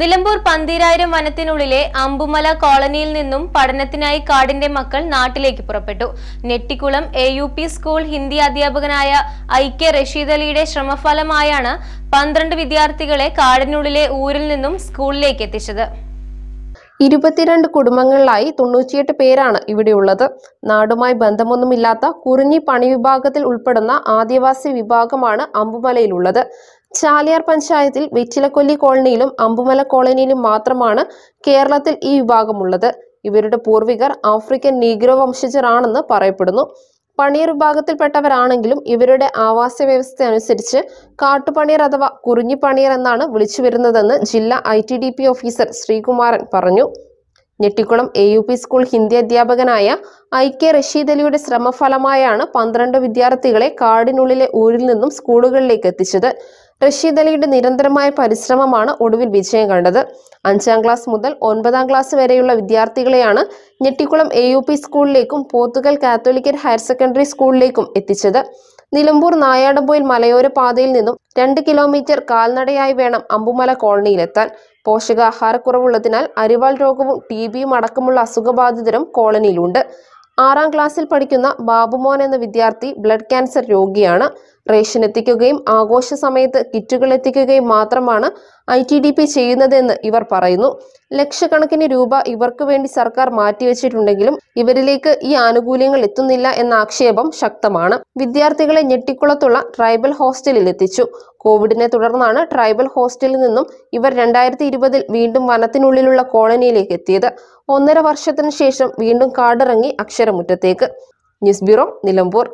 നിലമ്പൂർ പന്തീരായിരം വനത്തിനുള്ളിലെ അമ്പുമല കോളനിയിൽ നിന്നും പഠനത്തിനായി കാടിന്റെ മക്കൾ നാട്ടിലേക്ക് പുറപ്പെട്ടു Nettikkulam A U P school Hindi അധ്യാപകനായ ഐ കെ റഷീദ് അലിയുടെ ശ്രമഫലമായാണ് പന്ത്രണ്ട് വിദ്യാർത്ഥികളെ കാടിനുള്ളിലെ ഊരിൽ നിന്നും സ്കൂളിലേക്ക് എത്തിച്ചത് ഇരുപത്തിരണ്ട് കുടുംബങ്ങളിലായി തൊണ്ണൂറ്റിയെട്ട് പേരാണ് ഇവിടെയുള്ളത് നാടുമായി ബന്ധമൊന്നുമില്ലാത്ത കുറിഞ്ഞി പണി വിഭാഗത്തിൽ ഉൾപ്പെടുന്ന ആദിവാസി വിഭാഗമാണ് അമ്പുമലയിലുള്ളത് ചാലിയാർ പഞ്ചായത്തിൽ വെറ്റിലക്കൊല്ലി കോളനിയിലും അമ്പുമല കോളനിയിലും മാത്രമാണ് കേരളത്തിൽ ഈ വിഭാഗമുള്ളത് ഇവരുടെ പൂർവികർ ആഫ്രിക്കൻ നീഗ്രോ വംശജരാണെന്ന് പറയപ്പെടുന്നു പണിയർ വിഭാഗത്തിൽപ്പെട്ടവരാണെങ്കിലും ഇവരുടെ ആവാസ വ്യവസ്ഥ അനുസരിച്ച് കാട്ടുപണിയർ അഥവാ കുറിഞ്ഞിപ്പണിയർ എന്നാണ് വിളിച്ചു വരുന്നതെന്ന് ജില്ലാ ഐ ഓഫീസർ ശ്രീകുമാരൻ പറഞ്ഞു Njettikkulam A U P school Hindi അധ്യാപകനായ ഐ കെ റഷീദ് അലിയുടെ ശ്രമഫലമായാണ് പന്ത്രണ്ട് വിദ്യാർത്ഥികളെ കാടിനുള്ളിലെ ഊരിൽ നിന്നും സ്കൂളുകളിലേക്ക് എത്തിച്ചത് റഷീദ് അലിയുടെ നിരന്തരമായ പരിശ്രമമാണ് ഒടുവിൽ വിജയം കണ്ടത് അഞ്ചാം ക്ലാസ് മുതൽ ഒൻപതാം ക്ലാസ് വരെയുള്ള വിദ്യാർത്ഥികളെയാണ് ഞെട്ടിക്കുളം എ യു പി സ്കൂളിലേക്കും പോത്തുകൽ കാത്തോലിക്കൻ ഹയർ സെക്കൻഡറി സ്കൂളിലേക്കും എത്തിച്ചത് നിലമ്പൂർ നായാടമ്പോയിൽ മലയോര പാതയിൽ നിന്നും രണ്ട് കിലോമീറ്റർ കാൽനടയായി വേണം അമ്പുമല കോളനിയിലെത്താൻ പോഷകാഹാരക്കുറവുള്ളതിനാൽ അരിവാൾ രോഗവും ടി ബിയും അടക്കമുള്ള അസുഖബാധിതരും കോളനിയിലുണ്ട് ആറാം ക്ലാസ്സിൽ പഠിക്കുന്ന ബാബുമോൻ എന്ന വിദ്യാർത്ഥി ബ്ലഡ് ക്യാൻസർ രോഗിയാണ് റേഷൻ എത്തിക്കുകയും ആഘോഷ സമയത്ത് കിറ്റുകൾ എത്തിക്കുകയും മാത്രമാണ് ഐ ടി ഡി പി ചെയ്യുന്നതെന്ന് ഇവർ പറയുന്നു ലക്ഷക്കണക്കിന് രൂപ ഇവർക്ക് വേണ്ടി സർക്കാർ മാറ്റിവെച്ചിട്ടുണ്ടെങ്കിലും ഇവരിലേക്ക് ഈ ആനുകൂല്യങ്ങൾ എത്തുന്നില്ല എന്ന ആക്ഷേപം ശക്തമാണ് വിദ്യാർത്ഥികളെ ഞെട്ടിക്കുളത്തുള്ള ട്രൈബൽ ഹോസ്റ്റലിൽ എത്തിച്ചു കോവിഡിനെ തുടർന്നാണ് ട്രൈബൽ ഹോസ്റ്റലിൽ നിന്നും ഇവർ രണ്ടായിരത്തി ഇരുപതിൽ വീണ്ടും വനത്തിനുള്ളിലുള്ള കോളനിയിലേക്ക് എത്തിയത് ഒന്നര വർഷത്തിന് ശേഷം വീണ്ടും കാടിറങ്ങി അക്ഷരമുറ്റത്തേക്ക് ന്യൂസ് ബ്യൂറോ നിലമ്പൂർ